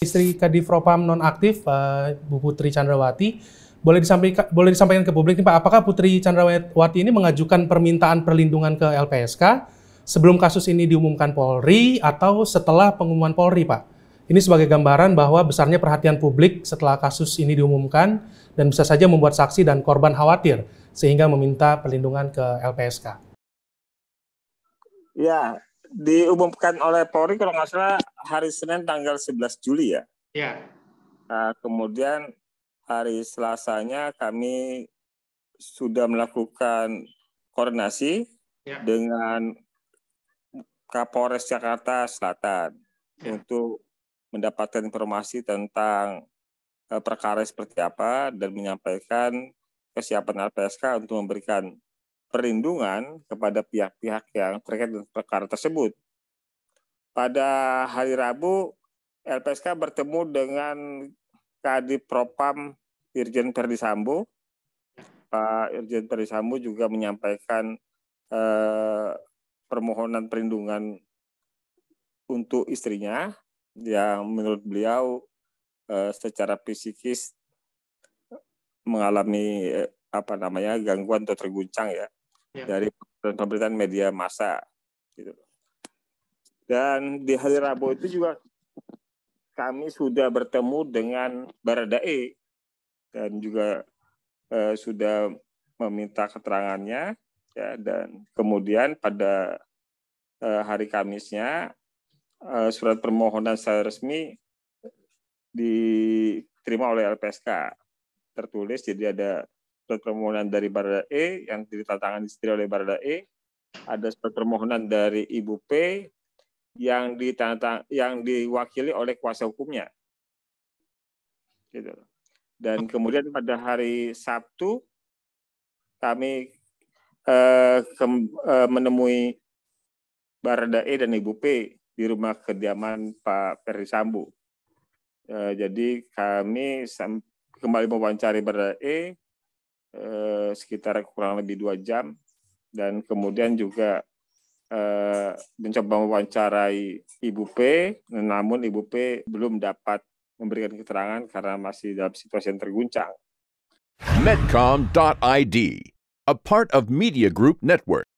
Istri Kadif Propam nonaktif, uh, Bu Putri Chandrawati, boleh disampaikan boleh disampaikan ke publik nih Pak, apakah Putri Chandrawati ini mengajukan permintaan perlindungan ke LPSK sebelum kasus ini diumumkan Polri atau setelah pengumuman Polri, Pak? Ini sebagai gambaran bahwa besarnya perhatian publik setelah kasus ini diumumkan dan bisa saja membuat saksi dan korban khawatir sehingga meminta perlindungan ke LPSK. Ya, diumumkan oleh Polri kalau nggak salah hari Senin tanggal 11 Juli ya. Ya. Nah, kemudian hari Selasanya kami sudah melakukan koordinasi ya. dengan Kapolres Jakarta Selatan ya. untuk mendapatkan informasi tentang e, perkara seperti apa dan menyampaikan kesiapan LPSK untuk memberikan perlindungan kepada pihak-pihak yang terkait dengan perkara tersebut pada hari Rabu LPSK bertemu dengan Kadi Propam Irjen Ferdi Sambo. Pak Irjen Ferdi Sambo juga menyampaikan eh, permohonan perlindungan untuk istrinya yang menurut beliau eh, secara psikis mengalami eh, apa namanya gangguan atau terguncang ya, ya. dari pemberitaan media massa gitu. Dan di hari Rabu itu juga kami sudah bertemu dengan Baradae dan juga eh, sudah meminta keterangannya ya dan kemudian pada eh, hari Kamisnya eh, surat permohonan saya resmi diterima oleh LPSK tertulis jadi ada surat permohonan dari Baradae yang ditandatangani istri oleh Baradae ada surat permohonan dari Ibu P yang ditata, yang diwakili oleh kuasa hukumnya. Gitu. Dan kemudian pada hari Sabtu kami eh, ke, eh, menemui Baradae dan Ibu P di rumah kediaman Pak Ferry Sambu. Eh, jadi kami kembali mewawancari Baradae eh, sekitar kurang lebih dua jam dan kemudian juga Eh, mencoba mewawancarai Ibu P, namun Ibu P belum dapat memberikan keterangan karena masih dalam situasi yang terguncang. Medcom.id, a part of Media Group Network.